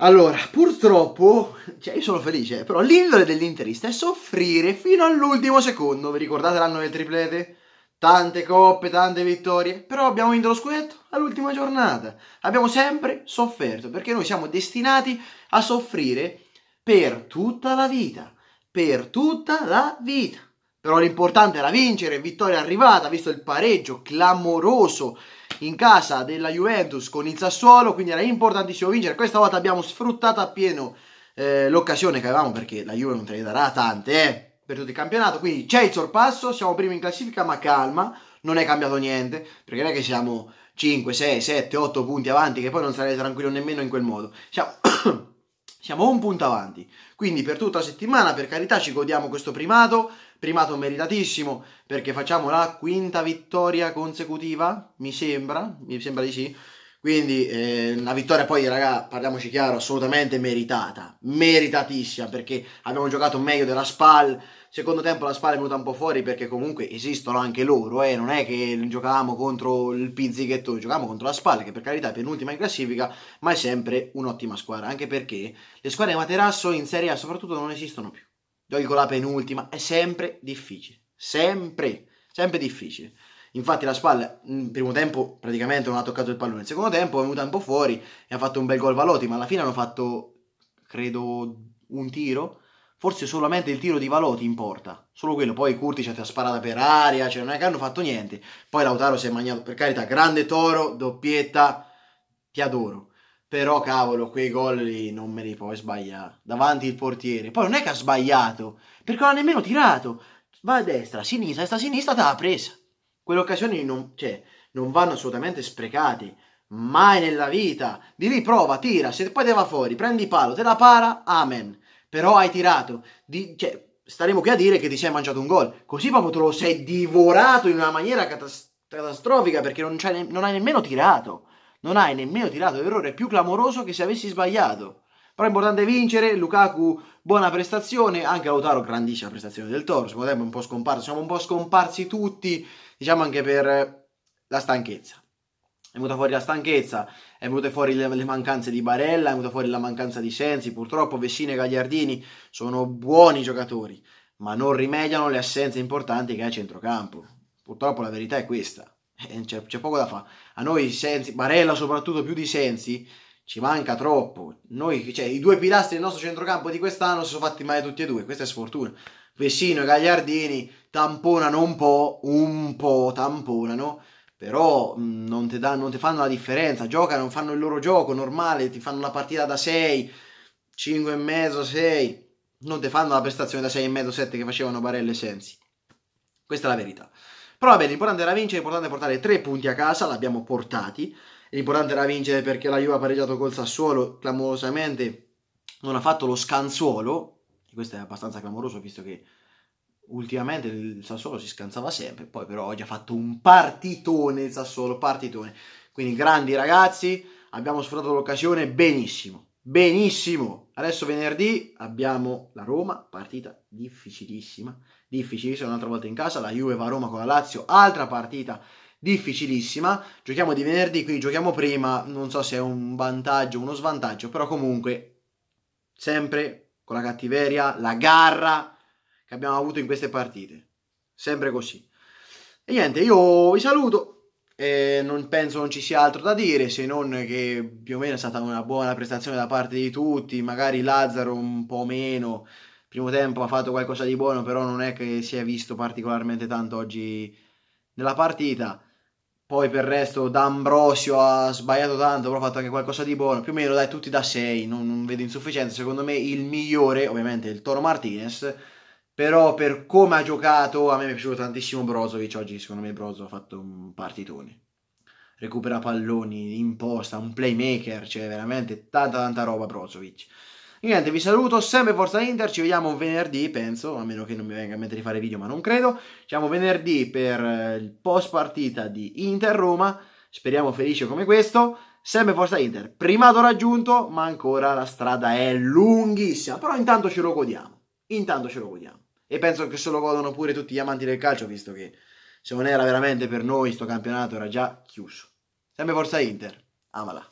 Allora, purtroppo, cioè io sono felice, però l'indole dell'interista è soffrire fino all'ultimo secondo. Vi ricordate l'anno del triplete? Tante coppe, tante vittorie, però abbiamo vinto lo scudetto all'ultima giornata. Abbiamo sempre sofferto, perché noi siamo destinati a soffrire per tutta la vita. Per tutta la vita però l'importante era vincere, vittoria arrivata, visto il pareggio clamoroso in casa della Juventus con il Sassuolo, quindi era importantissimo vincere, questa volta abbiamo sfruttato appieno eh, l'occasione che avevamo perché la Juve non te ne darà tante eh, per tutto il campionato, quindi c'è il sorpasso, siamo primi in classifica ma calma, non è cambiato niente, perché non è che siamo 5, 6, 7, 8 punti avanti che poi non sarei tranquillo nemmeno in quel modo, siamo... Siamo un punto avanti. Quindi per tutta la settimana, per carità, ci godiamo questo primato, primato meritatissimo, perché facciamo la quinta vittoria consecutiva, mi sembra, mi sembra di sì. Quindi eh, una vittoria poi, raga, parliamoci chiaro, assolutamente meritata, meritatissima, perché abbiamo giocato meglio della SPAL, secondo tempo la SPAL è venuta un po' fuori perché comunque esistono anche loro, eh, non è che giocavamo contro il Pizzighetto, giocavamo contro la SPAL, che per carità è penultima in classifica, ma è sempre un'ottima squadra, anche perché le squadre di Materasso in Serie A soprattutto non esistono più. Giochi con la penultima, è sempre difficile, sempre, sempre difficile. Infatti la Spal mm, in primo tempo praticamente non ha toccato il pallone, nel secondo tempo è venuta un po' fuori e ha fatto un bel gol Valotti, ma alla fine hanno fatto, credo, un tiro, forse solamente il tiro di Valotti in porta, solo quello, poi Curti ha sparato per aria, cioè non è che hanno fatto niente. Poi Lautaro si è mangiato, per carità, grande toro, doppietta, ti adoro. Però cavolo, quei gol lì non me li puoi sbagliare. Davanti il portiere. Poi non è che ha sbagliato, perché non ha nemmeno tirato. Va a destra, a sinistra, a sinistra, te l'ha presa. Quelle occasioni non, cioè, non vanno assolutamente sprecate. Mai nella vita. Di lì prova, tira, se poi te va fuori, prendi palo, te la para, amen. Però hai tirato. Di, cioè, staremo qui a dire che ti sei mangiato un gol. Così proprio te lo sei divorato in una maniera catas- catastrofica perché non, ne- non hai nemmeno tirato. Non hai nemmeno tirato. L'errore è più clamoroso che se avessi sbagliato. Però è importante vincere, Lukaku buona prestazione, anche Lautaro grandissima prestazione del Toro, secondo me è un po' scomparso, siamo un po' scomparsi tutti, diciamo anche per la stanchezza. È venuta fuori la stanchezza, è venuta fuori le, le mancanze di Barella, è venuta fuori la mancanza di Sensi, purtroppo Vessina e Gagliardini sono buoni giocatori, ma non rimediano le assenze importanti che ha a centrocampo. Purtroppo la verità è questa, eh, c'è poco da fare. A noi Sensi, Barella soprattutto più di Sensi, ci manca troppo. Noi, cioè, I due pilastri del nostro centrocampo di quest'anno si sono fatti male tutti e due, questa è sfortuna. Vessino e Gagliardini tamponano un po', un po' tamponano, però mm, non, te dan, non te fanno la differenza, giocano, fanno il loro gioco normale, ti fanno una partita da 6, 5 e mezzo, 6, non ti fanno la prestazione da 6 e mezzo, 7 che facevano Barella e Sensi. Questa è la verità. Però vabbè, l'importante era vincere, l'importante è portare 3 punti a casa, l'abbiamo portati l'importante era vincere perché la Juve ha pareggiato col Sassuolo clamorosamente, non ha fatto lo scanzuolo, e questo è abbastanza clamoroso visto che ultimamente il Sassuolo si scansava sempre, poi però oggi ha fatto un partitone il Sassuolo, partitone. Quindi grandi ragazzi, abbiamo sfruttato l'occasione benissimo, benissimo. Adesso venerdì abbiamo la Roma, partita difficilissima, difficilissima un'altra volta in casa, la Juve va a Roma con la Lazio, altra partita difficilissima. Giochiamo di venerdì, quindi giochiamo prima. Non so se è un vantaggio o uno svantaggio, però comunque sempre con la cattiveria, la garra che abbiamo avuto in queste partite. Sempre così. E niente, io vi saluto. Eh, non penso non ci sia altro da dire se non che più o meno è stata una buona prestazione da parte di tutti, magari Lazzaro un po' meno, primo tempo ha fatto qualcosa di buono, però non è che si è visto particolarmente tanto oggi nella partita. Poi per il resto D'Ambrosio ha sbagliato tanto, però ha fatto anche qualcosa di buono. Più o meno dai tutti da 6, non, non vedo insufficienza. Secondo me il migliore, ovviamente, è il Toro Martinez. Però per come ha giocato, a me è piaciuto tantissimo Brozovic. Oggi secondo me Brozo ha fatto un partitone. Recupera palloni, imposta, un playmaker, cioè veramente tanta tanta roba Brozovic. Niente, vi saluto, sempre Forza Inter, ci vediamo venerdì, penso, a meno che non mi venga a mente di fare video, ma non credo. Ci vediamo venerdì per eh, il post partita di Inter-Roma, speriamo felice come questo. Sempre Forza Inter, primato raggiunto, ma ancora la strada è lunghissima, però intanto ce lo godiamo, intanto ce lo godiamo. E penso che se lo godono pure tutti gli amanti del calcio, visto che se non era veramente per noi sto campionato era già chiuso. Sempre Forza Inter, amala.